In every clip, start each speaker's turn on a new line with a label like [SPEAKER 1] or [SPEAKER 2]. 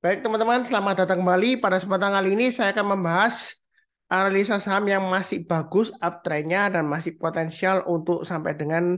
[SPEAKER 1] Baik teman-teman, selamat datang kembali. Pada kesempatan kali ini saya akan membahas analisa saham yang masih bagus uptrendnya dan masih potensial untuk sampai dengan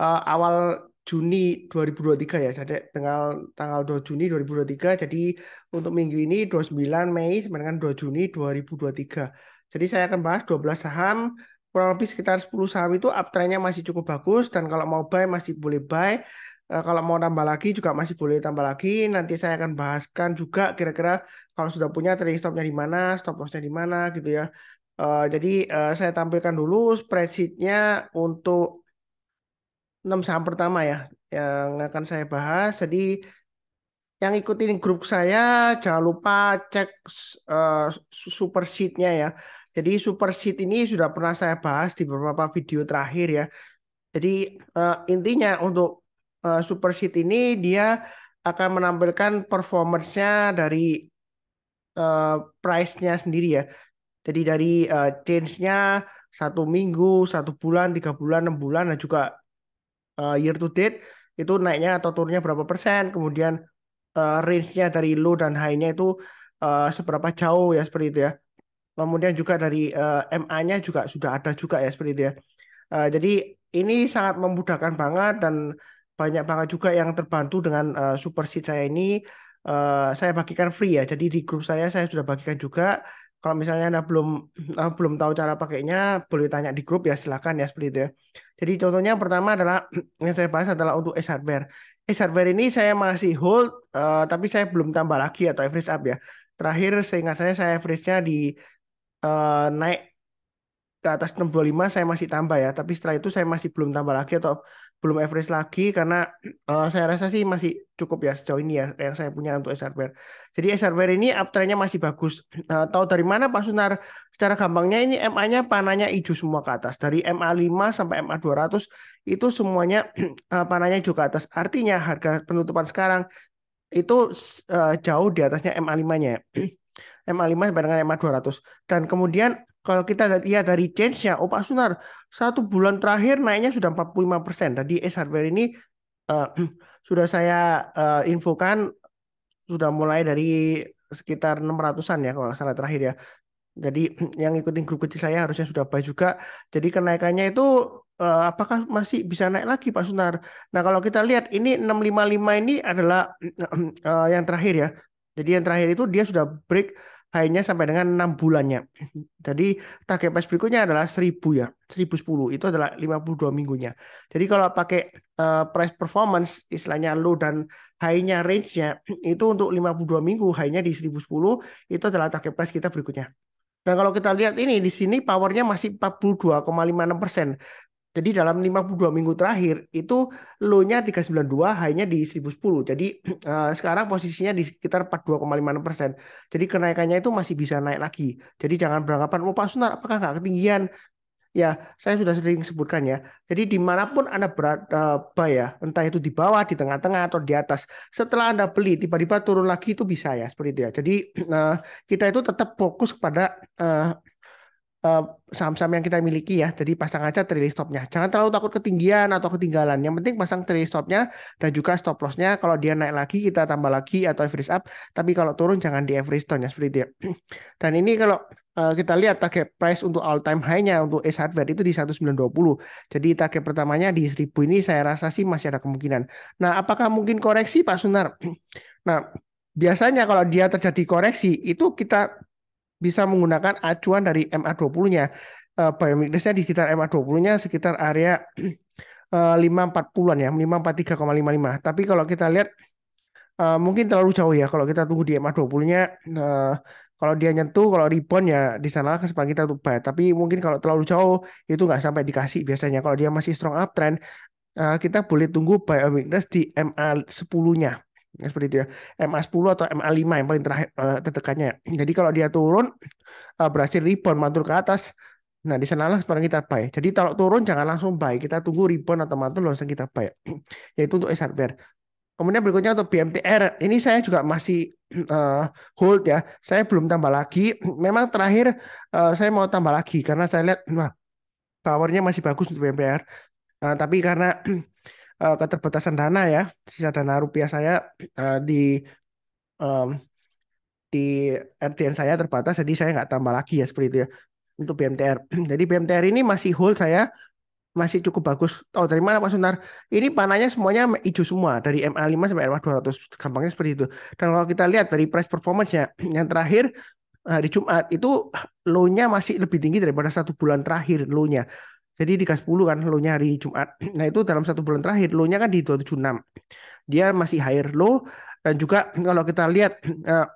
[SPEAKER 1] uh, awal Juni 2023 ya. Jadi tanggal tanggal 2 Juni 2023. Jadi untuk minggu ini 29 Mei sampai dengan 2 Juni 2023. Jadi saya akan bahas 12 saham kurang lebih sekitar 10 saham itu uptrendnya masih cukup bagus dan kalau mau buy masih boleh buy Eh, kalau mau tambah lagi juga masih boleh tambah lagi. Nanti saya akan bahaskan juga kira-kira kalau sudah punya trading stopnya di mana, stop lossnya di mana gitu ya. Uh, jadi uh, saya tampilkan dulu spreadsheetnya untuk 6 saham pertama ya yang akan saya bahas. Jadi yang ikutin grup saya jangan lupa cek uh, super sheetnya ya. Jadi super sheet ini sudah pernah saya bahas di beberapa video terakhir ya. Jadi uh, intinya untuk uh, Super Sheet ini dia akan menampilkan performernya dari uh, price-nya sendiri ya. Jadi dari uh, change-nya satu minggu, satu bulan, tiga bulan, enam bulan, dan juga uh, year to date itu naiknya atau turunnya berapa persen, kemudian uh, range-nya dari low dan high-nya itu uh, seberapa jauh ya seperti itu ya. Kemudian juga dari uh, MA-nya juga sudah ada juga ya seperti itu ya. Uh, jadi ini sangat memudahkan banget dan banyak banget juga yang terbantu dengan uh, super seat saya ini. Uh, saya bagikan free ya. Jadi di grup saya saya sudah bagikan juga. Kalau misalnya anda belum uh, belum tahu cara pakainya, boleh tanya di grup ya silahkan ya seperti itu ya. Jadi contohnya yang pertama adalah yang saya bahas adalah untuk S hardware. S hardware ini saya masih hold, uh, tapi saya belum tambah lagi atau average up ya. Terakhir seingat saya saya average-nya di uh, naik ke atas 625 saya masih tambah ya, tapi setelah itu saya masih belum tambah lagi atau belum average lagi karena uh, saya rasa sih masih cukup ya sejauh ini ya yang saya punya untuk SRWare. Jadi SRWare ini uptrendnya masih bagus. Nah, tahu dari mana Pak Sunar? Secara gampangnya ini MA-nya panahnya hijau semua ke atas. Dari MA5 sampai MA200 itu semuanya uh, panahnya hijau ke atas. Artinya harga penutupan sekarang itu uh, jauh di atasnya MA5-nya. Ya. MA5 sampai dengan MA200. Dan kemudian kalau kita lihat iya, dari change-nya, oh Pak Sunar, satu bulan terakhir naiknya sudah 45%. persen. Tadi S eh, Hardware ini uh, sudah saya uh, infokan sudah mulai dari sekitar 600-an ya kalau salah terakhir ya. Jadi yang ikutin grup kecil saya harusnya sudah baik juga. Jadi kenaikannya itu uh, apakah masih bisa naik lagi Pak Sunar? Nah kalau kita lihat ini 655 ini adalah uh, yang terakhir ya. Jadi yang terakhir itu dia sudah break hanya sampai dengan enam bulannya. Jadi target price berikutnya adalah 1000 ya, 1010 itu adalah 52 minggunya. Jadi kalau pakai uh, price performance istilahnya low dan high-nya range-nya itu untuk 52 minggu high-nya di 1010 itu adalah target price kita berikutnya. Dan kalau kita lihat ini di sini powernya masih 42,56 persen. Jadi dalam 52 minggu terakhir itu low-nya 392, high-nya di 1010. Jadi eh, sekarang posisinya di sekitar 42,5 persen. Jadi kenaikannya itu masih bisa naik lagi. Jadi jangan beranggapan, oh Pak Sunar apakah nggak ketinggian? Ya, saya sudah sering sebutkan ya. Jadi dimanapun Anda berada eh, ya, entah itu di bawah, di tengah-tengah, atau di atas. Setelah Anda beli, tiba-tiba turun lagi itu bisa ya, seperti itu ya. Jadi uh, kita itu tetap fokus kepada uh, Eh, saham-saham yang kita miliki ya. Jadi pasang aja trailing stopnya. Jangan terlalu takut ketinggian atau ketinggalan. Yang penting pasang trailing stopnya dan juga stop lossnya. Kalau dia naik lagi kita tambah lagi atau average up. Tapi kalau turun jangan di average down ya seperti itu ya. Dan ini kalau uh, kita lihat target price untuk all time high-nya untuk S hardware itu di 1920. Jadi target pertamanya di 1000 ini saya rasa sih masih ada kemungkinan. Nah, apakah mungkin koreksi Pak Sunar? Nah, biasanya kalau dia terjadi koreksi itu kita bisa menggunakan acuan dari MA20-nya. Uh, eh, biometricnya di sekitar MA20-nya sekitar area eh, uh, 540-an ya, 543,55. Tapi kalau kita lihat uh, mungkin terlalu jauh ya kalau kita tunggu di MA20-nya uh, kalau dia nyentuh, kalau rebound ya di sana kesempatan kita untuk Tapi mungkin kalau terlalu jauh itu nggak sampai dikasih biasanya. Kalau dia masih strong uptrend, uh, kita boleh tunggu buy weakness di MA 10-nya. Ya, seperti itu ya MA10 atau MA5 yang paling terakhir uh, terdekatnya ya. jadi kalau dia turun uh, berhasil rebound mantul ke atas nah di sanalah sekarang kita buy jadi kalau turun jangan langsung buy kita tunggu rebound atau mantul langsung kita buy yaitu untuk SRBR. kemudian berikutnya untuk BMTR ini saya juga masih uh, hold ya saya belum tambah lagi memang terakhir uh, saya mau tambah lagi karena saya lihat wah powernya masih bagus untuk BMTR uh, nah, tapi karena uh, keterbatasan dana ya, sisa dana rupiah saya uh, di um, di RTN saya terbatas, jadi saya nggak tambah lagi ya seperti itu ya untuk BMTR. Jadi BMTR ini masih hold saya masih cukup bagus. Oh dari mana Pak Sunar? Ini panahnya semuanya hijau semua dari MA5 sampai MA200 gampangnya seperti itu. Dan kalau kita lihat dari price performance-nya yang terakhir hari Jumat itu low-nya masih lebih tinggi daripada satu bulan terakhir low-nya. Jadi di 310 kan low-nya hari Jumat. Nah itu dalam satu bulan terakhir low-nya kan di 276. Dia masih higher low dan juga kalau kita lihat uh,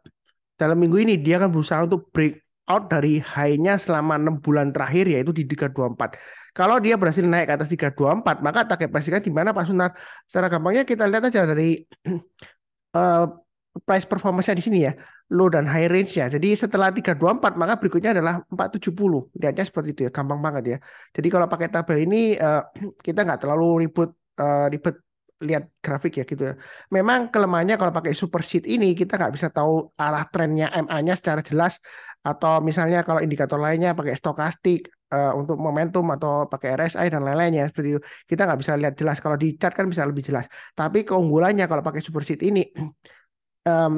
[SPEAKER 1] dalam minggu ini dia akan berusaha untuk break out dari high-nya selama 6 bulan terakhir yaitu di 324. Kalau dia berhasil naik ke atas 324, maka target pastikan di mana Pak Sunar? Secara gampangnya kita lihat aja dari uh, price performance-nya di sini ya, low dan high range-nya. Jadi setelah 324 maka berikutnya adalah 470. Lihatnya seperti itu ya, gampang banget ya. Jadi kalau pakai tabel ini eh, kita nggak terlalu ribut eh, ribet lihat grafik ya gitu ya. Memang kelemahannya kalau pakai super sheet ini kita nggak bisa tahu arah trennya MA-nya secara jelas atau misalnya kalau indikator lainnya pakai stokastik eh, untuk momentum atau pakai RSI dan lain-lainnya seperti itu kita nggak bisa lihat jelas kalau di chart kan bisa lebih jelas tapi keunggulannya kalau pakai super sheet ini um,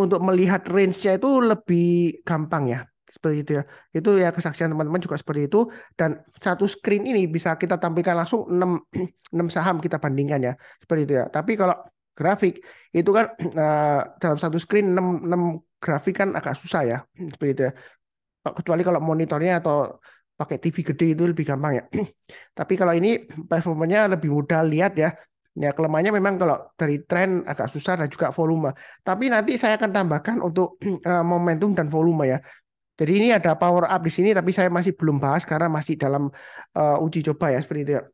[SPEAKER 1] untuk melihat range-nya itu lebih gampang ya seperti itu ya. Itu ya kesaksian teman-teman juga seperti itu dan satu screen ini bisa kita tampilkan langsung 6 6 saham kita bandingkan ya. Seperti itu ya. Tapi kalau grafik itu kan uh, dalam satu screen 6 6 grafik kan agak susah ya. Seperti itu ya. Kecuali kalau monitornya atau pakai TV gede itu lebih gampang ya. Tapi kalau ini performanya lebih mudah lihat ya. Ya kelemahannya memang kalau dari tren agak susah dan juga volume. Tapi nanti saya akan tambahkan untuk eh, momentum dan volume ya. Jadi ini ada power up di sini tapi saya masih belum bahas karena masih dalam uh, uji coba ya seperti itu. Ya.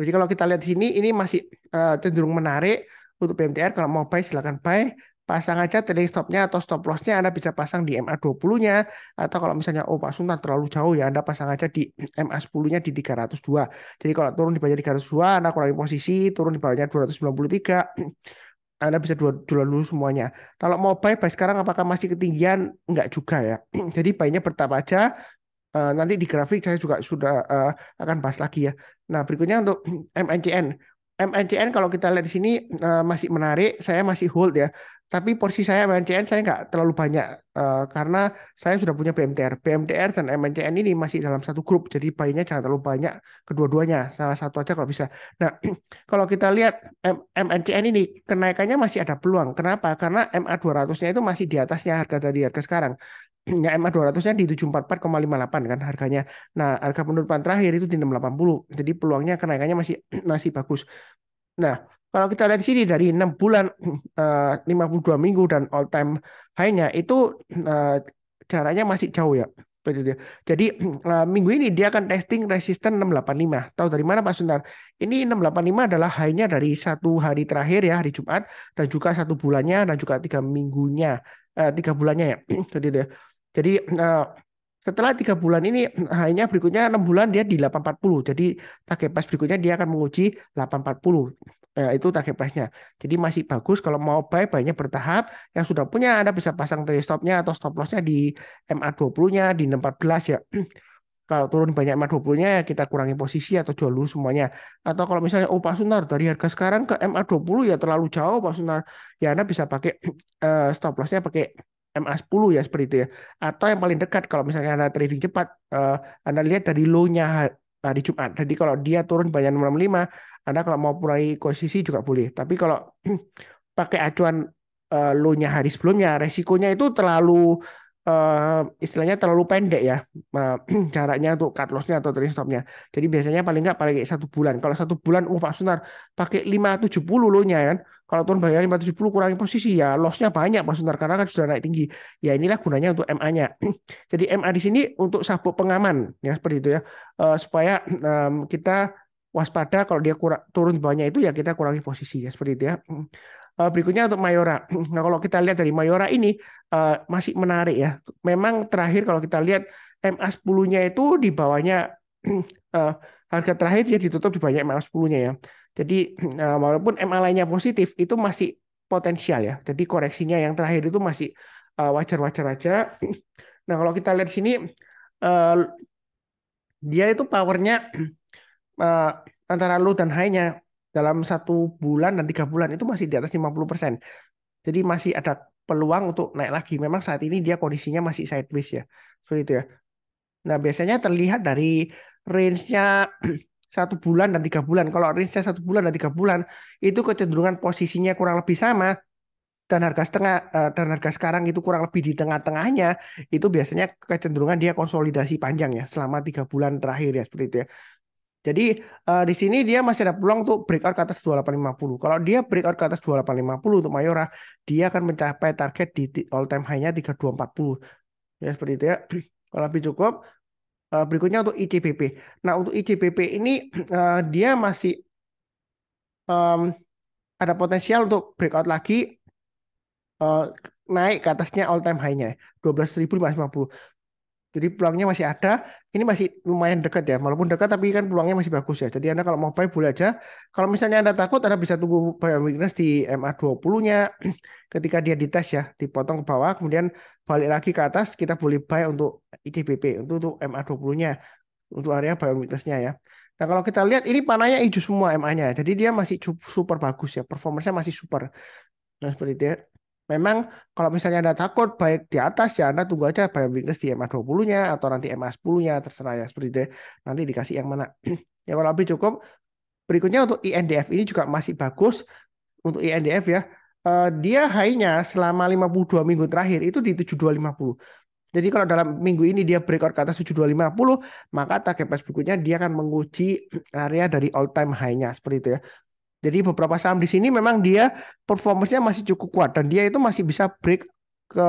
[SPEAKER 1] Jadi kalau kita lihat di sini ini masih uh, cenderung menarik untuk BMTR kalau mau buy silakan buy, pasang aja trailing stopnya atau stop lossnya Anda bisa pasang di MA 20-nya atau kalau misalnya oh Pak Sunan terlalu jauh ya Anda pasang aja di MA 10-nya di 302. Jadi kalau turun di bawahnya 302 Anda kurangi posisi, turun di bawahnya 293 Anda bisa dua dulu semuanya. Kalau mau buy, buy sekarang apakah masih ketinggian? Enggak juga ya. Jadi buy-nya bertahap aja, eh, nanti di grafik saya juga sudah eh, akan bahas lagi ya. Nah, berikutnya untuk MNCN. MNCN kalau kita lihat di sini eh, masih menarik, saya masih hold ya tapi porsi saya MNCN saya nggak terlalu banyak uh, karena saya sudah punya BMTR. BMTR dan MNCN ini masih dalam satu grup, jadi bayinya jangan terlalu banyak kedua-duanya, salah satu aja kalau bisa. Nah, kalau kita lihat M MNCN ini kenaikannya masih ada peluang. Kenapa? Karena MA 200-nya itu masih di atasnya harga tadi, harga sekarang. Ya, MA 200-nya di 744,58 kan harganya. Nah, harga penutupan terakhir itu di 680. Jadi peluangnya kenaikannya masih masih bagus. Nah, kalau kita lihat di sini dari 6 bulan, 52 eh, minggu dan all time high-nya itu eh, jaraknya masih jauh ya. Jadi eh, minggu ini dia akan testing resisten 685. Tahu dari mana Pak Sundar? Ini 685 adalah high-nya dari satu hari terakhir ya, hari Jumat, dan juga satu bulannya, dan juga tiga minggunya, tiga bulannya ya. ya. Jadi, jadi setelah tiga bulan ini, hanya berikutnya enam bulan dia di 840. Jadi target price berikutnya dia akan menguji 840. Eh, itu target price-nya. Jadi masih bagus kalau mau buy banyak bertahap. Yang sudah punya Anda bisa pasang trade stop-nya atau stop loss-nya di MA20-nya di 614 ya. kalau turun banyak MA20-nya ya kita kurangi posisi atau jual dulu semuanya. Atau kalau misalnya oh Pak Sunar dari harga sekarang ke MA20 ya terlalu jauh Pak Sunar. Ya Anda bisa pakai eh, stop loss-nya pakai MA10 ya seperti itu ya. Atau yang paling dekat kalau misalnya Anda trading cepat, uh, Anda lihat dari low-nya hari Jumat. Jadi kalau dia turun banyak 65, Anda kalau mau mulai posisi juga boleh. Tapi kalau pakai acuan uh, low-nya hari sebelumnya, resikonya itu terlalu uh, istilahnya terlalu pendek ya uh, jaraknya untuk cut lossnya atau trading stop Jadi biasanya paling nggak paling kayak satu bulan. Kalau satu bulan, uh Pak Sunar pakai lima 570 puluh nya kan. Kalau turun bayar lima tujuh puluh kurangi posisi ya lossnya banyak Pak Sunar karena kan sudah naik tinggi. Ya inilah gunanya untuk MA-nya. Jadi MA di sini untuk sabuk pengaman ya seperti itu ya. Uh, supaya um, kita waspada kalau dia kurang, turun bawahnya itu ya kita kurangi posisi ya seperti itu ya. Eh, berikutnya untuk Mayora. Nah, kalau kita lihat dari Mayora ini eh, masih menarik ya. Memang terakhir kalau kita lihat MA10-nya itu di bawahnya eh, harga terakhir dia ditutup di banyak MA10-nya ya. Jadi walaupun MA lainnya positif itu masih potensial ya. Jadi koreksinya yang terakhir itu masih wajar-wajar aja. Nah, kalau kita lihat sini dia itu powernya antara low dan high-nya dalam satu bulan dan tiga bulan itu masih di atas 50%. Jadi masih ada peluang untuk naik lagi. Memang saat ini dia kondisinya masih sideways ya. Seperti itu ya. Nah biasanya terlihat dari range-nya satu bulan dan tiga bulan. Kalau range-nya satu bulan dan tiga bulan itu kecenderungan posisinya kurang lebih sama dan harga setengah eh, dan harga sekarang itu kurang lebih di tengah-tengahnya itu biasanya kecenderungan dia konsolidasi panjang ya selama tiga bulan terakhir ya seperti itu ya jadi uh, di sini dia masih ada peluang untuk breakout ke atas 2850. Kalau dia breakout ke atas 2850 untuk Mayora, dia akan mencapai target di all time high-nya 3240. Ya seperti itu ya. Kalau lebih cukup. Uh, berikutnya untuk ICBP. Nah untuk ICBP ini uh, dia masih um, ada potensial untuk breakout lagi uh, naik ke atasnya all time high-nya 12.550. Jadi peluangnya masih ada. Ini masih lumayan dekat ya. Walaupun dekat tapi kan peluangnya masih bagus ya. Jadi Anda kalau mau buy boleh aja. Kalau misalnya Anda takut Anda bisa tunggu buy on weakness di MA20-nya ketika dia dites ya, dipotong ke bawah kemudian balik lagi ke atas kita boleh buy untuk ICBP untuk untuk MA20-nya untuk area buy on weakness-nya ya. Nah kalau kita lihat ini panahnya hijau semua MA-nya. Jadi dia masih super bagus ya. Performanya masih super. Nah seperti itu ya. Memang kalau misalnya Anda takut baik di atas ya Anda tunggu aja buy weakness di MA 20-nya atau nanti MA 10-nya terserah ya seperti itu. Ya. Nanti dikasih yang mana. ya kalau lebih cukup. Berikutnya untuk INDF e ini juga masih bagus untuk INDF e ya. Eh, dia high-nya selama 52 minggu terakhir itu di 7250. Jadi kalau dalam minggu ini dia breakout ke atas 7250, maka target price berikutnya dia akan menguji area dari all time high-nya seperti itu ya. Jadi beberapa saham di sini memang dia performanya masih cukup kuat dan dia itu masih bisa break ke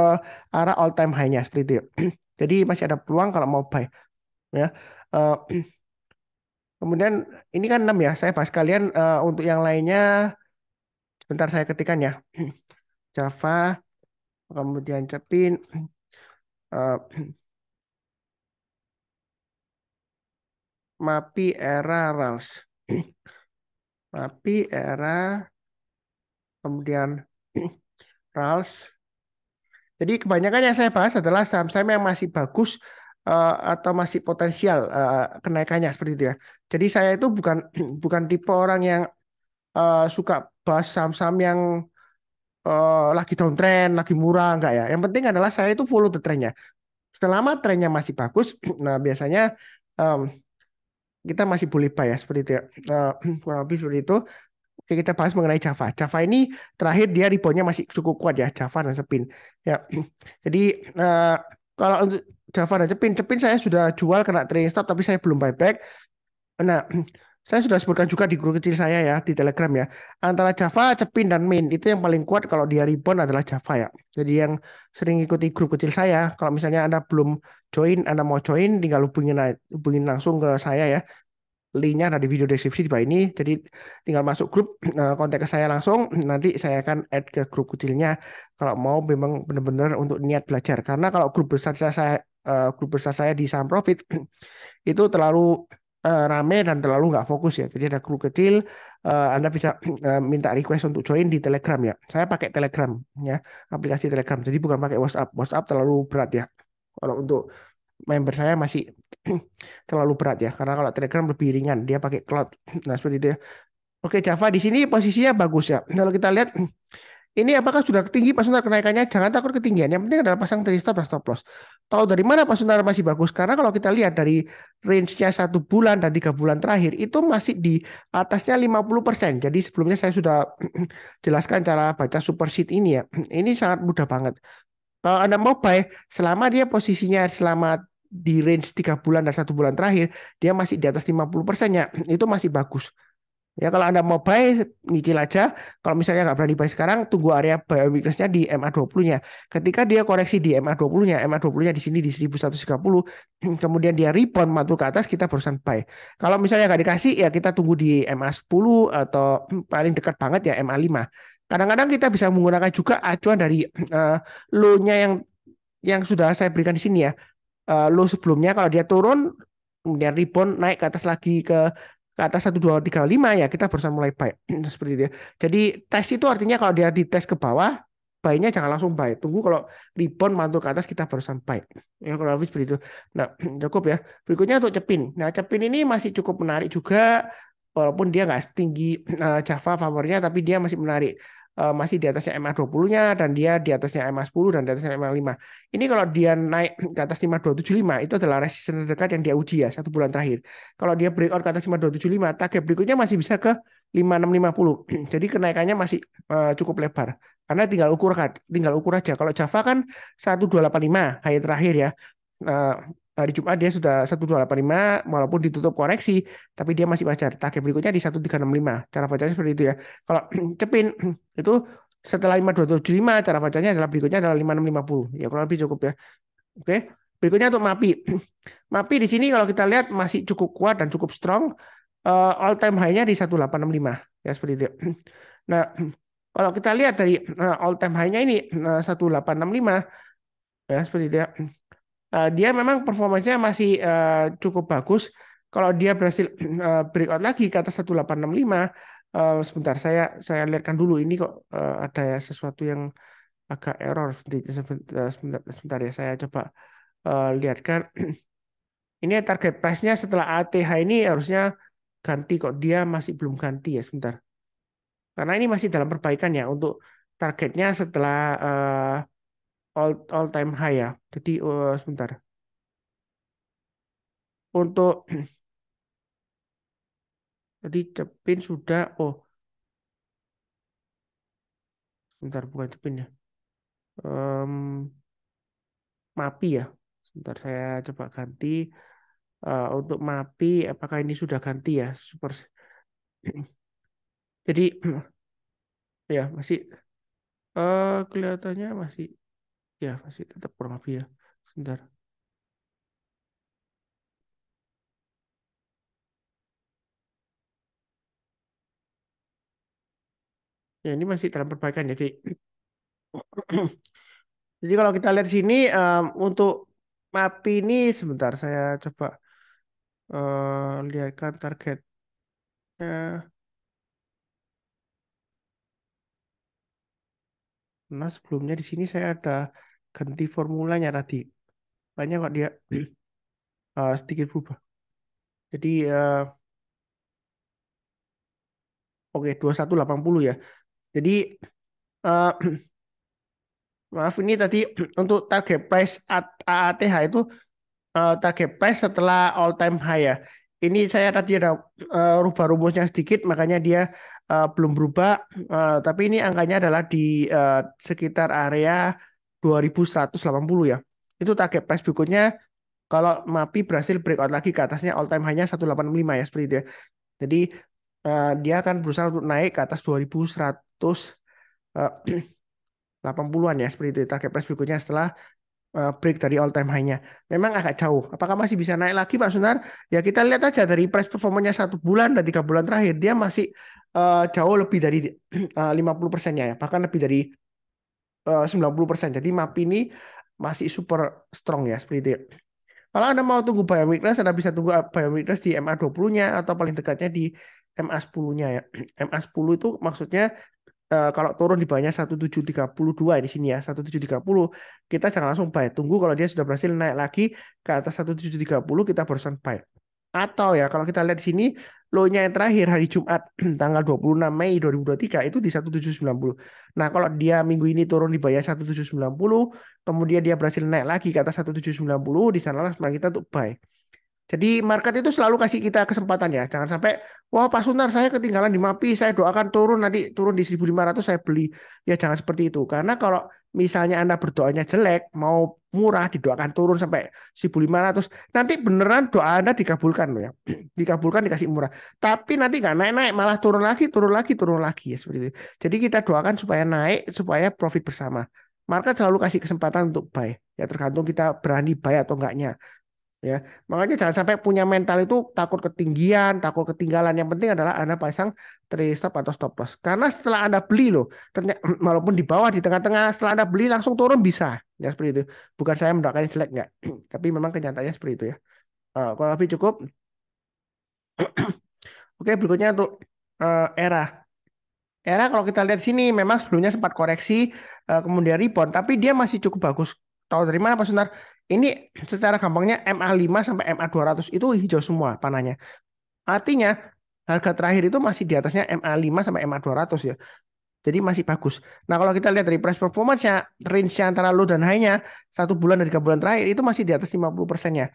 [SPEAKER 1] arah all time high-nya seperti itu. Ya. Jadi masih ada peluang kalau mau buy. Ya. Uh, kemudian ini kan 6 ya, saya bahas kalian uh, eh, untuk yang lainnya sebentar saya ketikkan ya. Java kemudian Cepin uh, MAPI era RALS tapi era kemudian Rals. Jadi kebanyakan yang saya bahas adalah saham-saham yang masih bagus eh, atau masih potensial eh, kenaikannya seperti itu ya. Jadi saya itu bukan bukan tipe orang yang eh, suka bahas saham-saham yang lagi downtrend, lagi murah enggak ya. Yang penting adalah saya itu follow the trendnya. Selama trennya masih bagus, nah biasanya kita masih boleh buy ya seperti itu ya. Eh, kurang lebih seperti itu. Oke, kita bahas mengenai Java. Java ini terakhir dia reboundnya masih cukup kuat ya, Java dan Cepin. Ya, jadi uh, kalau untuk Java dan Cepin, Cepin saya sudah jual kena trading stop, tapi saya belum buyback. Nah, saya sudah sebutkan juga di grup kecil saya ya di Telegram ya. Antara Java, Cepin dan Main itu yang paling kuat kalau dia rebound adalah Java ya. Jadi yang sering ikuti grup kecil saya, kalau misalnya anda belum join Anda mau join tinggal hubungin hubungin langsung ke saya ya linknya ada di video deskripsi di bawah ini jadi tinggal masuk grup eh, kontak ke saya langsung nanti saya akan add ke grup kecilnya kalau mau memang benar-benar untuk niat belajar karena kalau grup besar saya eh, grup besar saya di saham profit itu terlalu eh, rame dan terlalu nggak fokus ya. Jadi ada grup kecil, Anda bisa minta request untuk join di Telegram ya. Saya pakai Telegram ya, aplikasi Telegram. Jadi bukan pakai WhatsApp. WhatsApp terlalu berat ya. Kalau untuk member saya masih terlalu berat ya karena kalau Telegram lebih ringan dia pakai cloud nah seperti itu ya oke Java di sini posisinya bagus ya kalau kita lihat ini apakah sudah tinggi pas untuk kenaikannya? Jangan takut ketinggian. Yang penting adalah pasang dari stop dan stop loss. Tahu dari mana Pak Sunar masih bagus? Karena kalau kita lihat dari range-nya satu bulan dan tiga bulan terakhir itu masih di atasnya 50%. Jadi sebelumnya saya sudah jelaskan cara baca super sheet ini ya. Ini sangat mudah banget. Kalau Anda mau buy, selama dia posisinya selama di range 3 bulan dan satu bulan terakhir, dia masih di atas 50 persennya. Itu masih bagus. Ya kalau Anda mau buy, nyicil aja. Kalau misalnya nggak berani buy sekarang, tunggu area buy weakness-nya di MA20-nya. Ketika dia koreksi di MA20-nya, MA20-nya di sini di 1130, kemudian dia rebound mantul ke atas, kita barusan buy. Kalau misalnya nggak dikasih, ya kita tunggu di MA10 atau paling dekat banget ya MA5. Kadang-kadang kita bisa menggunakan juga acuan dari uh, eh, low-nya yang yang sudah saya berikan di sini ya. Uh, eh, low sebelumnya kalau dia turun kemudian rebound naik ke atas lagi ke ke atas 1 2 3 5 ya kita bersama mulai buy seperti itu. Ya. Jadi tes itu artinya kalau dia dites ke bawah buy jangan langsung buy. Tunggu kalau rebound mantul ke atas kita baru sampai Ya kurang lebih seperti itu. Nah, cukup ya. Berikutnya untuk cepin. Nah, cepin ini masih cukup menarik juga walaupun dia nggak setinggi uh, Java favornya tapi dia masih menarik. Eh, masih di atasnya MA 20-nya dan dia di atasnya MA 10 dan di atasnya MA 5. Ini kalau dia naik ke atas 5275 itu adalah resisten terdekat yang dia uji ya satu bulan terakhir. Kalau dia breakout ke atas 5275 target berikutnya masih bisa ke 5650. Jadi kenaikannya masih eh, cukup lebar. Karena tinggal ukur tinggal ukur aja. Kalau Java kan 1285 hari terakhir ya. Eh, hari eh, Jumat dia sudah 1285 walaupun ditutup koreksi tapi dia masih wajar target berikutnya di 1365 cara bacanya seperti itu ya kalau cepin itu setelah 5275 cara bacanya adalah berikutnya adalah 5650 ya kurang lebih cukup ya oke berikutnya untuk MAPI MAPI di sini kalau kita lihat masih cukup kuat dan cukup strong uh, eh, all time high-nya di 1865 ya seperti itu nah kalau kita lihat dari uh, eh, all time high-nya ini uh, 1865 ya seperti itu ya Eh, dia memang performanya masih eh, cukup bagus. Kalau dia berhasil uh, eh, breakout lagi ke atas 1865, uh, sebentar saya saya lihatkan dulu ini kok ada ya sesuatu yang agak error sebentar, sebentar, ya saya coba lihatkan. ini target price-nya setelah ATH ini harusnya ganti kok dia masih belum ganti ya sebentar. Karena ini masih dalam perbaikan ya untuk targetnya setelah all all time high ya. Jadi uh, sebentar. Untuk jadi Cepin sudah oh sebentar bukan Cepin ya. Um, MAPI ya. Sebentar saya coba ganti uh, untuk MAPI apakah ini sudah ganti ya super jadi ya masih uh, kelihatannya masih ya masih tetap kurang lebih ya sebentar ya ini masih dalam perbaikan jadi jadi kalau kita lihat sini um, untuk map ini sebentar saya coba uh, lihatkan target Nah sebelumnya di sini saya ada ganti formulanya tadi. Banyak kok dia uh, sedikit berubah. Jadi uh, oke okay, 2180 ya. Jadi uh, maaf ini tadi untuk target price AATH itu uh, target price setelah all time high ya. Ini saya tadi ada uh, rubah rumusnya sedikit makanya dia uh, belum berubah uh, tapi ini angkanya adalah di uh, sekitar area 2180 ya. Itu target price berikutnya kalau MAPI berhasil breakout lagi ke atasnya all time hanya 185 ya seperti itu ya. Jadi uh, dia akan berusaha untuk naik ke atas 2100 80-an eh, ya seperti itu ya, target price berikutnya setelah eh, break dari all time high-nya. Memang agak jauh. Apakah masih bisa naik lagi Pak Sunar? Ya kita lihat aja dari price performanya satu bulan dan tiga bulan terakhir dia masih uh, jauh lebih dari uh, 50 persennya ya, bahkan lebih dari 90%. Eh, Jadi map ini masih super strong ya seperti itu. Ya. Kalau Anda mau tunggu buy weakness, Anda bisa tunggu eh, buy weakness di MA20-nya atau paling dekatnya di MA10-nya ya. MA10 itu maksudnya eh, kalau turun di bawahnya 1732 ya di sini ya, 1730, kita jangan langsung buy. Tunggu kalau dia sudah berhasil naik lagi ke atas 1730 kita barusan buy. Atau ya kalau kita lihat di sini low-nya yang terakhir hari Jumat tanggal 26 Mei 2023 itu di 1790. Nah, kalau dia minggu ini turun di bawah 1790, kemudian dia berhasil naik lagi ke atas 1790, di sanalah sebenarnya kita untuk buy. Jadi market itu selalu kasih kita kesempatan ya. Jangan sampai, wah Pak Sunar saya ketinggalan di MAPI, saya doakan turun, nanti turun di 1500 saya beli. Ya jangan seperti itu. Karena kalau misalnya Anda berdoanya jelek, mau murah didoakan turun sampai 1.500, nanti beneran doa Anda dikabulkan loh ya. dikabulkan dikasih murah. Tapi nanti nggak naik-naik, malah turun lagi, turun lagi, turun lagi ya seperti itu. Jadi kita doakan supaya naik, supaya profit bersama. Market selalu kasih kesempatan untuk buy. Ya tergantung kita berani buy atau enggaknya ya makanya jangan sampai punya mental itu takut ketinggian takut ketinggalan yang penting adalah anda pasang trade stop atau stop loss karena setelah anda beli loh ternyata walaupun di bawah di tengah-tengah setelah anda beli langsung turun bisa ya seperti itu bukan saya mendoakan jelek nggak tapi memang kenyataannya seperti itu ya uh, kurang lebih cukup oke berikutnya untuk uh, era era kalau kita lihat sini memang sebelumnya sempat koreksi uh, kemudian rebound tapi dia masih cukup bagus tahu dari mana Pak Sunar ini secara gampangnya MA5 sampai MA200 itu hijau semua panahnya. Artinya harga terakhir itu masih di atasnya MA5 sampai MA200 ya. Jadi masih bagus. Nah kalau kita lihat dari price performance-nya, range-nya antara low dan high-nya, satu bulan dan tiga bulan terakhir itu masih di atas 50 persennya.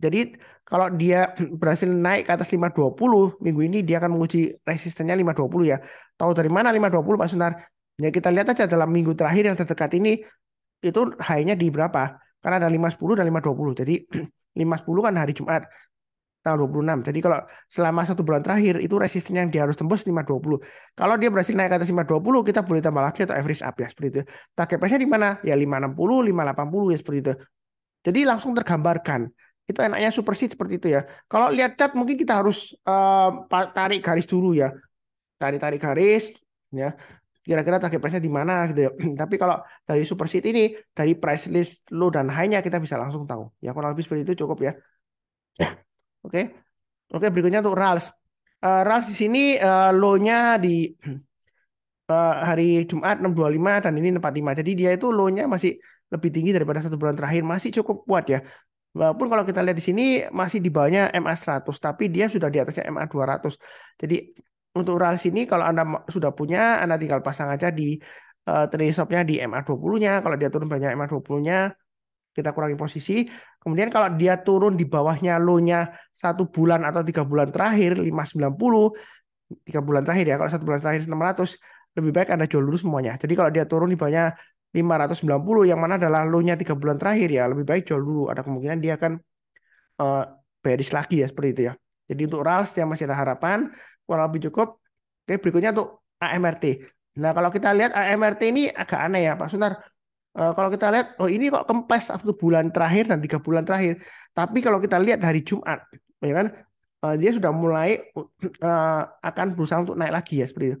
[SPEAKER 1] Jadi kalau dia berhasil naik ke atas 520 minggu ini dia akan menguji resistennya 520 ya. Tahu dari mana 520 Pak Sunar? Ya kita lihat aja dalam minggu terakhir yang terdekat ini itu high-nya di berapa? Karena ada 5.10 dan 5.20. Jadi 5.10 kan hari Jumat tanggal 26. Jadi kalau selama satu bulan terakhir itu resisten yang dia harus tembus 520. Kalau dia berhasil naik ke atas 520 kita boleh tambah lagi atau average up ya seperti itu. Target price-nya di mana? Ya 560, 580 ya seperti itu. Jadi langsung tergambarkan. Itu enaknya super seat seperti itu ya. Kalau lihat chart mungkin kita harus uh, tarik garis dulu ya. Tarik-tarik garis ya kira-kira target price-nya di mana gitu ya. Tapi kalau dari Super seat ini dari price list low dan high-nya kita bisa langsung tahu. Ya kurang lebih seperti itu cukup ya. Oke. Oke, okay, berikutnya untuk RALS. Uh, RALS di sini uh, low-nya di uh, hari Jumat 625 dan ini 45. Jadi dia itu low-nya masih lebih tinggi daripada satu bulan terakhir, masih cukup kuat ya. Walaupun kalau kita lihat di sini masih di bawahnya MA 100, tapi dia sudah di atasnya MA 200. Jadi untuk URL sini kalau Anda sudah punya, Anda tinggal pasang aja di uh, di MA20-nya. Kalau dia turun banyak MA20-nya, kita kurangi posisi. Kemudian kalau dia turun di bawahnya low-nya satu bulan atau tiga bulan terakhir, 590, tiga bulan terakhir ya, kalau satu bulan terakhir 600, lebih baik Anda jual dulu semuanya. Jadi kalau dia turun di bawahnya 590, yang mana adalah low-nya tiga bulan terakhir ya, lebih baik jual dulu. Ada kemungkinan dia akan uh, bearish lagi ya, seperti itu ya. Jadi untuk rals yang masih ada harapan, kurang lebih cukup. Oke, berikutnya untuk AMRT. Nah, kalau kita lihat AMRT ini agak aneh ya, Pak Sunar. Uh, eh, kalau kita lihat, oh ini kok kempes satu bulan terakhir dan tiga bulan terakhir. Tapi kalau kita lihat hari Jumat, ya kan, uh, dia sudah mulai uh, akan berusaha untuk naik lagi ya seperti itu.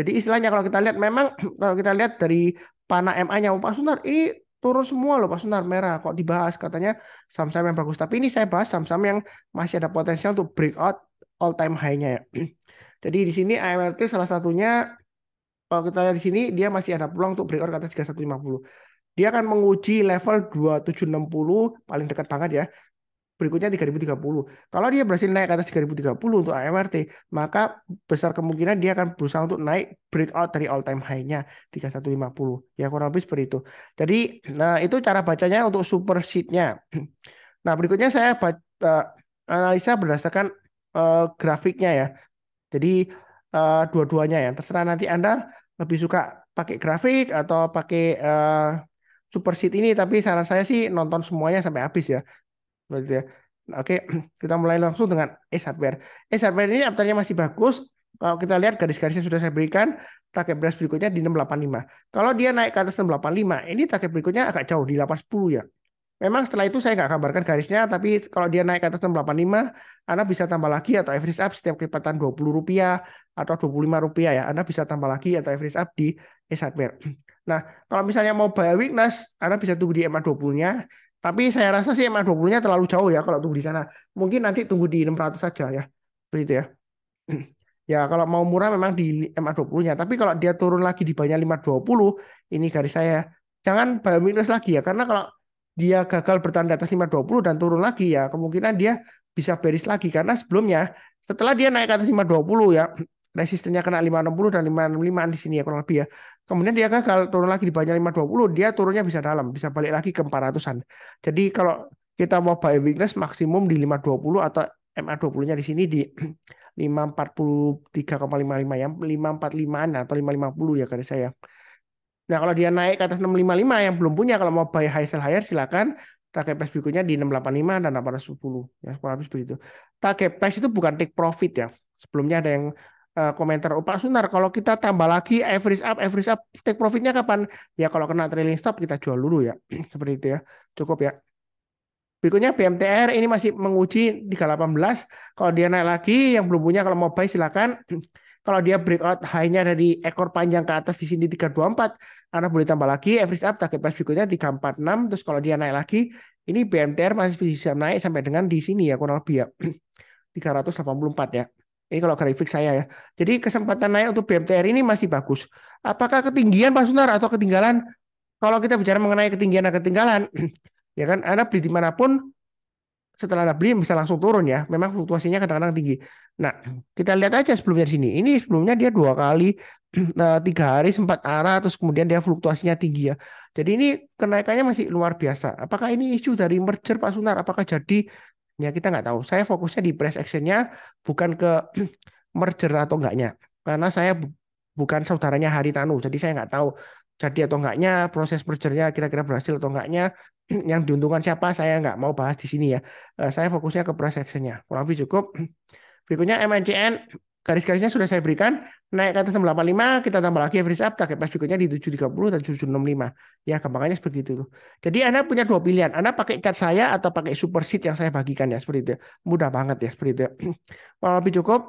[SPEAKER 1] Jadi istilahnya kalau kita lihat memang kalau kita lihat dari panah MA-nya oh, Pak Sunar ini turun semua loh Pak Sunar merah kok dibahas katanya saham-saham yang bagus tapi ini saya bahas saham-saham yang masih ada potensial untuk breakout all time high-nya ya. Jadi di sini AMRT salah satunya kalau kita lihat di sini dia masih ada peluang untuk breakout ke atas 3150. Dia akan menguji level 2760 paling dekat banget ya. Berikutnya 3030. Kalau dia berhasil naik ke atas 3030 untuk AMRT, maka besar kemungkinan dia akan berusaha untuk naik breakout dari all time high-nya 3150. Ya kurang lebih seperti itu. Jadi nah itu cara bacanya untuk super sheet-nya. Nah, berikutnya saya eh, analisa berdasarkan uh, grafiknya ya. Jadi uh, dua-duanya ya. Terserah nanti Anda lebih suka pakai grafik atau pakai uh, super sheet ini tapi saran saya sih nonton semuanya sampai habis ya. Berarti ya. Oke, kita mulai langsung dengan s Hardware. s Hardware ini aptarnya masih bagus. Kalau kita lihat garis-garisnya sudah saya berikan, target price berikutnya di 685. Kalau dia naik ke atas 685, ini target berikutnya agak jauh di 810 ya. Memang setelah itu saya nggak kabarkan garisnya, tapi kalau dia naik ke atas 685, Anda bisa tambah lagi atau average up setiap kelipatan Rp20 atau Rp25 ya. Anda bisa tambah lagi atau average up di s hardware. Nah, kalau misalnya mau buy weakness, Anda bisa tunggu di ma 20-nya. Tapi saya rasa sih ma 20-nya terlalu jauh ya kalau tunggu di sana. Mungkin nanti tunggu di 600 saja ya. Begitu ya. Ya, kalau mau murah memang di MA 20-nya. Tapi kalau dia turun lagi di banyak 520, ini garis saya. Jangan buy weakness lagi ya. Karena kalau dia gagal bertahan di atas 520 dan turun lagi ya kemungkinan dia bisa beris lagi karena sebelumnya setelah dia naik ke atas 520 ya resistennya kena 560 dan 565 di sini ya kurang lebih ya. Kemudian dia gagal turun lagi di banyak 520, dia turunnya bisa dalam, bisa balik lagi ke 400-an. Jadi kalau kita mau buy weakness maksimum di 520 atau MA20-nya di sini di 543,55 ya, 545-an atau 550 ya kata saya. Nah, kalau dia naik ke atas 655 yang belum punya, kalau mau buy high sell higher silakan target price berikutnya di 685 dan 810 ya kurang lebih begitu. Target price itu bukan take profit ya. Sebelumnya ada yang eh, komentar oh, Pak Sunar kalau kita tambah lagi average up average up take profitnya kapan? Ya kalau kena trailing stop kita jual dulu ya. Seperti itu ya. Cukup ya. Berikutnya BMTR ini masih menguji di 318. Kalau dia naik lagi yang belum punya kalau mau buy silakan. Kalau dia breakout high-nya dari ekor panjang ke atas di sini 324 anda boleh tambah lagi average up target price berikutnya 346 terus kalau dia naik lagi ini BMTR masih bisa naik sampai dengan di sini ya kurang lebih ya 384 ya. Ini kalau grafik saya ya. Jadi kesempatan naik untuk BMTR ini masih bagus. Apakah ketinggian Pak Sunar atau ketinggalan? Kalau kita bicara mengenai ketinggian dan ketinggalan, ya kan Anda beli dimanapun setelah ada beli bisa langsung turun ya. Memang fluktuasinya kadang-kadang tinggi. Nah, kita lihat aja sebelumnya di sini. Ini sebelumnya dia dua kali, eh, tiga hari sempat arah, terus kemudian dia fluktuasinya tinggi ya. Jadi ini kenaikannya masih luar biasa. Apakah ini isu dari merger Pak Sunar? Apakah jadi? Ya kita nggak tahu. Saya fokusnya di price action-nya, bukan ke merger atau enggaknya. Karena saya bukan saudaranya Hari Tanu, jadi saya nggak tahu jadi atau enggaknya proses mergernya kira-kira berhasil atau enggaknya yang diuntungkan siapa saya nggak mau bahas di sini ya. Eh, saya fokusnya ke price actionnya. Kurang lebih cukup. Berikutnya MNCN garis-garisnya sudah saya berikan naik ke atas lima kita tambah lagi average up target price berikutnya di 730 dan 765 ya gampangnya seperti itu jadi anda punya dua pilihan anda pakai cat saya atau pakai super sheet yang saya bagikan ya seperti itu mudah banget ya seperti itu kurang lebih cukup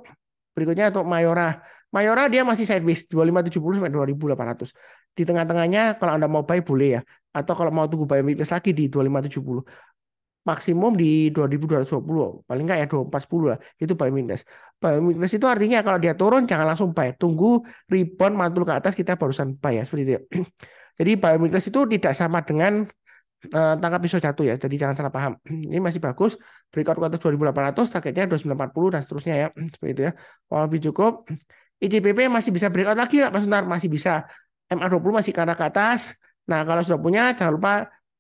[SPEAKER 1] berikutnya untuk Mayora Mayora dia masih sideways 2570 sampai 2800 di tengah-tengahnya kalau Anda mau buy boleh ya. Atau kalau mau tunggu buy weakness lagi di 2570. Maksimum di 2220, paling nggak ya 2410 lah, itu buy weakness. Buy weakness itu artinya kalau dia turun jangan langsung buy, tunggu rebound mantul ke atas kita barusan buy ya, seperti itu ya. Jadi buy weakness itu tidak sama dengan uh, tangkap pisau jatuh ya, jadi jangan salah paham. Ini masih bagus, breakout ke atas 2800, targetnya 2940 dan seterusnya ya, seperti itu ya. Kalau lebih cukup, ICPP masih bisa breakout lagi Pak Mas Sunar? Masih bisa. MA20 masih ke arah ke atas. Nah, kalau sudah punya jangan lupa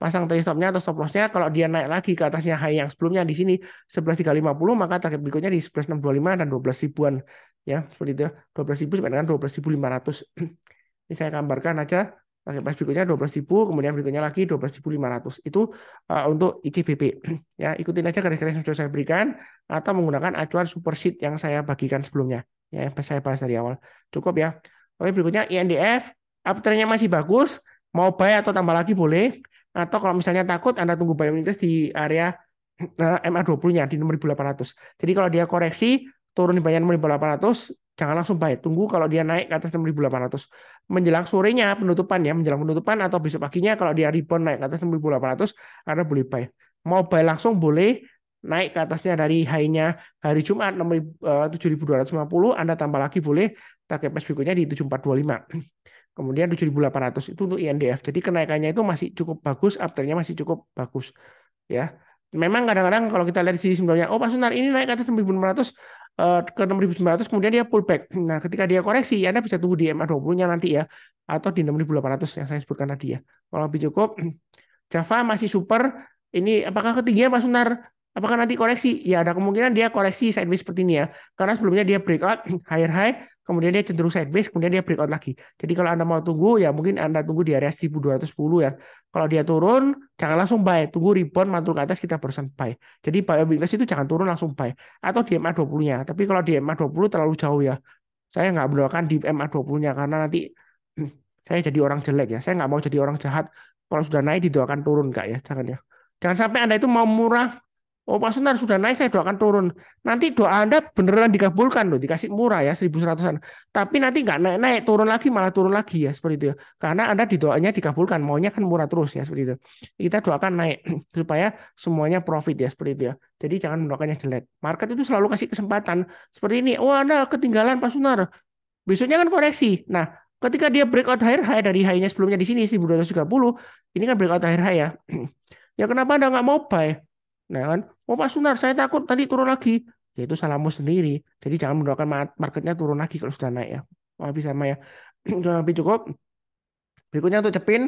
[SPEAKER 1] pasang trade stopnya atau stop lossnya. Kalau dia naik lagi ke atasnya high yang sebelumnya di sini 11.350 maka target berikutnya di 11.625 dan 12 ribuan ya seperti itu 12 ribu sampai dengan 12.500. Ini saya gambarkan aja target price berikutnya ribu, kemudian berikutnya lagi ribu 12.500 itu uh, untuk ICBP ya ikutin aja garis-garis yang sudah saya berikan atau menggunakan acuan super sheet yang saya bagikan sebelumnya ya yang saya bahas dari awal cukup ya oke berikutnya INDF uptrendnya masih bagus, mau buy atau tambah lagi boleh. Atau kalau misalnya takut, Anda tunggu buy interest di area eh, MA20-nya di 1800. Jadi kalau dia koreksi, turun di bayan 1800, jangan langsung buy. Tunggu kalau dia naik ke atas 1800. Menjelang sorenya penutupan ya, menjelang penutupan atau besok paginya kalau dia rebound naik ke atas 1800, Anda boleh buy. Mau buy langsung boleh, naik ke atasnya dari high-nya hari Jumat 7250, eh, Anda tambah lagi boleh target price berikutnya di 7425. Kemudian 7.800 itu untuk INDF. Jadi kenaikannya itu masih cukup bagus, afternya masih cukup bagus. Ya, memang kadang-kadang kalau kita lihat di sini sebenarnya, oh Pak Sunar ini naik ke atas 6500 eh, ke 6.900 kemudian dia pullback. Nah, ketika dia koreksi, Anda bisa tunggu di MA 20-nya nanti ya atau di 6.800 yang saya sebutkan tadi ya. Kalau lebih cukup Java masih super ini apakah ketinggian Pak Sunar? Apakah nanti koreksi? Ya ada kemungkinan dia koreksi sideways seperti ini ya. Karena sebelumnya dia breakout higher high, kemudian dia cenderung sideways, kemudian dia breakout lagi. Jadi kalau Anda mau tunggu ya mungkin Anda tunggu di area 1210 ya. Kalau dia turun, jangan langsung buy, tunggu rebound mantul ke atas kita barusan buy. Jadi buy weakness itu jangan turun langsung buy atau di MA 20-nya. Tapi kalau di MA 20 terlalu jauh ya. Saya nggak mendoakan di MA 20-nya karena nanti saya jadi orang jelek ya. Saya nggak mau jadi orang jahat. Kalau sudah naik didoakan turun kak ya, jangan ya. Jangan sampai Anda itu mau murah Oh Pak Sunar sudah naik saya doakan turun. Nanti doa Anda beneran dikabulkan loh, dikasih murah ya 1100-an. Tapi nanti nggak naik-naik, turun lagi malah turun lagi ya seperti itu ya. Karena Anda doanya dikabulkan, maunya kan murah terus ya seperti itu. Kita doakan naik supaya semuanya profit ya seperti itu ya. Jadi jangan mendoakannya jelek. Market itu selalu kasih kesempatan seperti ini. Oh Anda ketinggalan Pak Sunar. Besoknya kan koreksi. Nah, ketika dia breakout higher high dari high-nya sebelumnya di sini 1230, ini kan breakout higher high ya. ya kenapa Anda nggak mau buy? Nah kan, oh Pak Sunar saya takut tadi turun lagi. Ya itu salahmu sendiri. Jadi jangan mendoakan marketnya turun lagi kalau sudah naik ya. Oh, habis sama ya. Sudah lebih cukup. Berikutnya untuk cepin,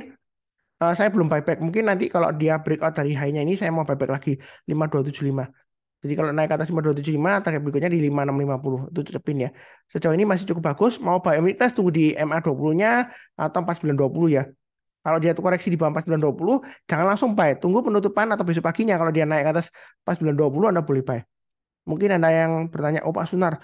[SPEAKER 1] uh, eh, saya belum buyback. Mungkin nanti kalau dia breakout dari high-nya ini saya mau buyback lagi 5275. Jadi kalau naik ke atas 5275, target berikutnya di 5650. Itu cepin ya. Sejauh ini masih cukup bagus. Mau buy emitas tunggu di MA20-nya atau 4920 ya. Kalau dia koreksi di bawah 4920, jangan langsung buy. Tunggu penutupan atau besok paginya kalau dia naik ke atas 4920 Anda boleh buy. Mungkin Anda yang bertanya, "Oh Pak Sunar,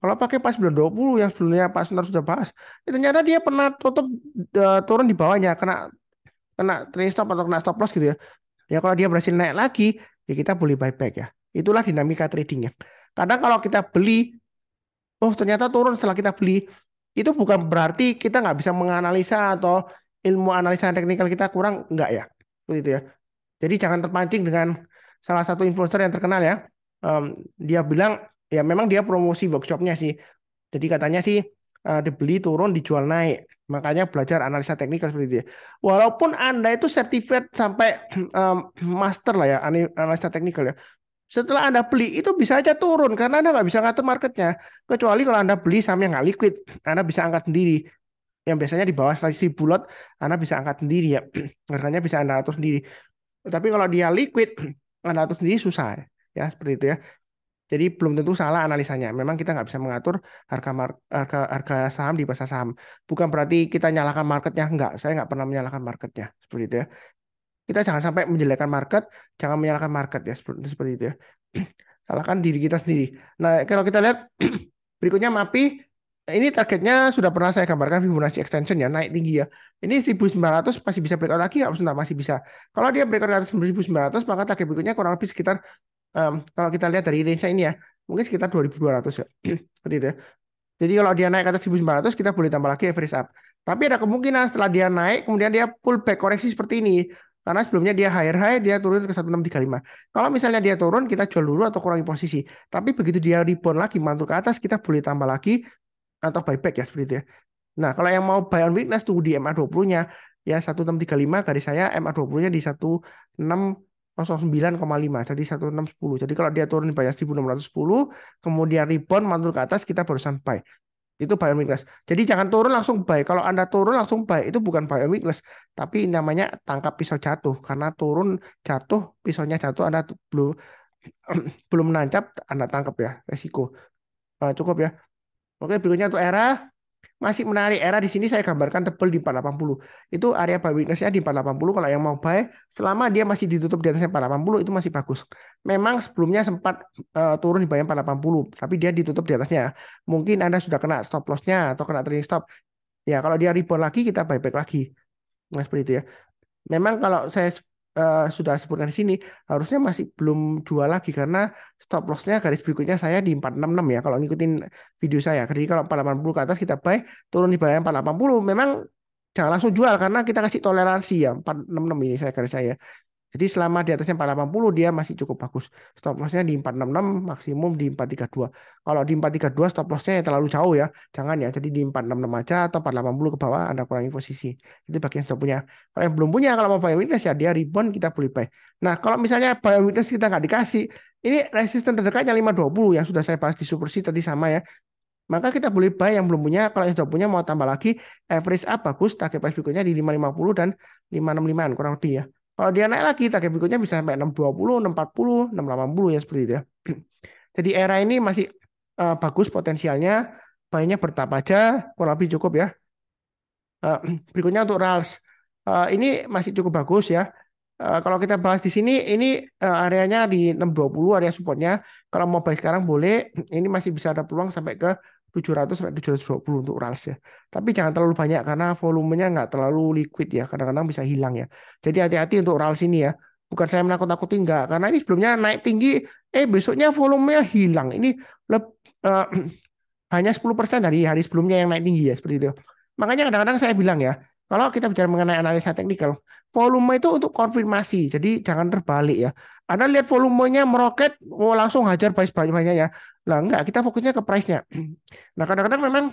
[SPEAKER 1] kalau pakai pas bulan puluh yang sebelumnya Pak Sunar sudah bahas, ya ternyata dia pernah tutup uh, turun di bawahnya kena kena trailing stop atau kena stop loss gitu ya. Ya kalau dia berhasil naik lagi, ya kita boleh buy back ya. Itulah dinamika tradingnya. Kadang kalau kita beli, oh ternyata turun setelah kita beli, itu bukan berarti kita nggak bisa menganalisa atau ilmu analisa teknikal kita kurang enggak ya begitu ya jadi jangan terpancing dengan salah satu influencer yang terkenal ya um, dia bilang ya memang dia promosi workshopnya sih jadi katanya sih uh, dibeli turun dijual naik makanya belajar analisa teknikal seperti itu ya. walaupun anda itu sertifikat sampai um, master lah ya analisa teknikal ya setelah Anda beli itu bisa aja turun karena Anda nggak bisa ngatur marketnya. Kecuali kalau Anda beli saham yang nggak liquid, Anda bisa angkat sendiri yang biasanya di bawah selisih bulat Anda bisa angkat sendiri ya. Harganya bisa Anda atur sendiri. Tapi kalau dia liquid, Anda atur sendiri susah ya. seperti itu ya. Jadi belum tentu salah analisanya. Memang kita nggak bisa mengatur harga, harga harga saham di pasar saham. Bukan berarti kita nyalakan marketnya. Nggak, saya nggak pernah menyalakan marketnya. Seperti itu ya. Kita jangan sampai menjelekkan market, jangan menyalahkan market ya. Seperti, seperti itu ya. Salahkan diri kita sendiri. Nah, kalau kita lihat berikutnya MAPI ini targetnya sudah pernah saya gambarkan Fibonacci extension ya naik tinggi ya. Ini 1900 masih bisa breakout lagi nggak? Sebentar masih bisa. Kalau dia breakout atas 1900 maka target berikutnya kurang lebih sekitar um, kalau kita lihat dari range ini ya mungkin sekitar 2200 ya. Seperti itu ya. Jadi kalau dia naik ke atas 1900 kita boleh tambah lagi average up. Tapi ada kemungkinan setelah dia naik kemudian dia pull back koreksi seperti ini. Karena sebelumnya dia higher high, dia turun ke 1635. Kalau misalnya dia turun, kita jual dulu atau kurangi posisi. Tapi begitu dia rebound lagi, mantul ke atas, kita boleh tambah lagi atau buyback ya seperti itu ya. Nah, kalau yang mau buy on weakness tunggu di MA 20-nya ya 1635 garis saya MA 20-nya di 1609,5 jadi 1610. Jadi kalau dia turun di ratus 1610 kemudian rebound mantul ke atas kita baru sampai Itu buy on weakness. Jadi jangan turun langsung buy. Kalau Anda turun langsung buy itu bukan buy on weakness, tapi namanya tangkap pisau jatuh karena turun jatuh pisaunya jatuh Anda belum belum menancap Anda tangkap ya resiko. Nah, cukup ya. Oke, berikutnya untuk era masih menarik era di sini saya gambarkan tebal di 480. Itu area buy weakness-nya di 480 kalau yang mau buy selama dia masih ditutup di atas 480 itu masih bagus. Memang sebelumnya sempat uh, turun di bawah 480 tapi dia ditutup di atasnya. Mungkin Anda sudah kena stop loss-nya atau kena trading stop. Ya, kalau dia rebound lagi kita buyback lagi. Nah, seperti itu ya. Memang kalau saya uh, sudah sebutkan di sini harusnya masih belum jual lagi karena stop lossnya garis berikutnya saya di 466 ya kalau ngikutin video saya. Jadi kalau 480 ke atas kita buy, turun di bawah 480 memang jangan langsung jual karena kita kasih toleransi ya 466 ini saya garis saya. Jadi selama di atasnya 480 dia masih cukup bagus. Stop lossnya di 466, maksimum di 432. Kalau di 432 stop lossnya ya terlalu jauh ya. Jangan ya, jadi di 466 aja atau 480 ke bawah Anda kurangi posisi. Itu bagi yang sudah punya. Kalau yang belum punya, kalau mau buy witness ya dia rebound kita boleh buy. Nah kalau misalnya buy witness kita nggak dikasih, ini resisten terdekatnya 520 yang sudah saya bahas di Super sih tadi sama ya maka kita boleh buy yang belum punya kalau yang sudah punya mau tambah lagi average up bagus target price berikutnya di 550 dan 565 kurang lebih ya kalau dia naik lagi target berikutnya bisa sampai 620, 640, 680 ya seperti itu ya. Jadi era ini masih uh, bagus potensialnya, banyak bertap aja, kurang lebih cukup ya. Uh, berikutnya untuk RALS. Uh, eh, ini masih cukup bagus ya. Uh, kalau kita bahas di sini, ini uh, areanya di 620 area supportnya. Kalau mau buy sekarang boleh, ini masih bisa ada peluang sampai ke 700 sampai 720 untuk RALS ya. Tapi jangan terlalu banyak karena volumenya nggak terlalu liquid ya. Kadang-kadang bisa hilang ya. Jadi hati-hati untuk RALS ini ya. Bukan saya menakut-nakuti nggak. Karena ini sebelumnya naik tinggi, eh besoknya volumenya hilang. Ini leb, uh, hanya 10% dari hari sebelumnya yang naik tinggi ya seperti itu. Makanya kadang-kadang saya bilang ya, kalau kita bicara mengenai analisa teknikal, volume itu untuk konfirmasi. Jadi jangan terbalik ya. Anda lihat volumenya meroket, oh langsung hajar price banyak-banyak ya. Lah enggak, kita fokusnya ke price-nya. Nah, kadang-kadang memang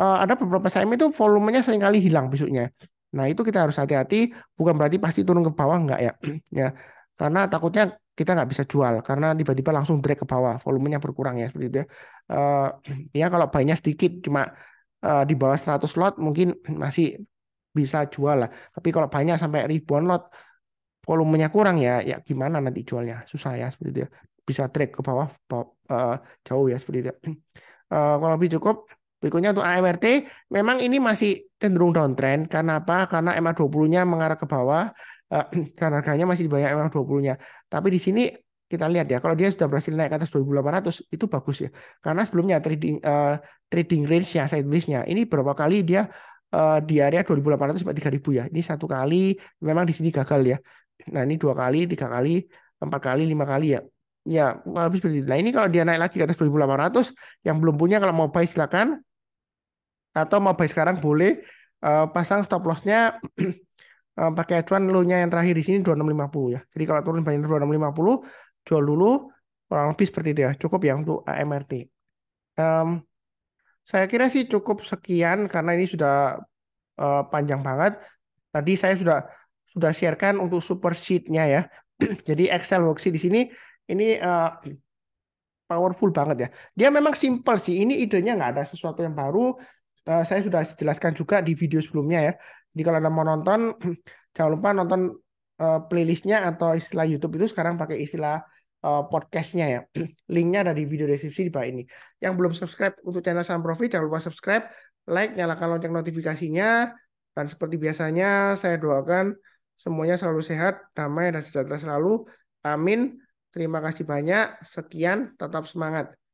[SPEAKER 1] eh, ada beberapa saham itu volumenya seringkali hilang besoknya. Nah, itu kita harus hati-hati, bukan berarti pasti turun ke bawah enggak ya. ya. Karena takutnya kita nggak bisa jual karena tiba-tiba langsung drag ke bawah, volumenya berkurang ya seperti itu ya. Uh, ya kalau banyak sedikit cuma uh, di bawah 100 lot mungkin masih bisa jual lah. Tapi kalau banyak sampai ribuan lot, volumenya kurang ya, ya gimana nanti jualnya? Susah ya seperti itu. Ya. Bisa track ke bawah, bawah eh, uh, jauh ya seperti itu. Uh, ya. eh, kalau lebih cukup. Berikutnya untuk AMRT, memang ini masih cenderung downtrend. Karena apa? Karena MA20-nya mengarah ke bawah, uh, karena harganya masih banyak MA20-nya. Tapi di sini kita lihat ya, kalau dia sudah berhasil naik ke atas 2.800 itu bagus ya. Karena sebelumnya trading uh, trading range-nya, sideways-nya ini berapa kali dia uh, di area 2800 sampai 3000 ya. Ini satu kali memang di sini gagal ya. Nah, ini dua kali, tiga kali, empat kali, lima kali ya. Ya, habis seperti itu. Nah, ini kalau dia naik lagi ke atas 2800 yang belum punya kalau mau buy silakan atau mau buy sekarang boleh uh, pasang stop loss-nya uh, pakai acuan low-nya yang terakhir di sini 2650 ya. Jadi kalau turun banyak 2650 jual dulu orang lebih seperti itu ya. Cukup ya untuk AMRT. Um, saya kira sih cukup sekian karena ini sudah uh, panjang banget. Tadi saya sudah sudah sharekan untuk super sheet-nya ya. Jadi Excel worksheet di sini ini uh, powerful banget ya. Dia memang simple sih. Ini idenya nggak ada sesuatu yang baru. Uh, saya sudah jelaskan juga di video sebelumnya ya. Jadi kalau anda mau nonton, jangan lupa nonton uh, playlistnya atau istilah YouTube itu sekarang pakai istilah uh, podcastnya ya. Linknya ada di video deskripsi di bawah ini. Yang belum subscribe untuk channel Sam Profit jangan lupa subscribe, like, nyalakan lonceng notifikasinya. Dan seperti biasanya saya doakan semuanya selalu sehat, damai dan sejahtera selalu. Amin. Terima kasih banyak. Sekian, tetap semangat.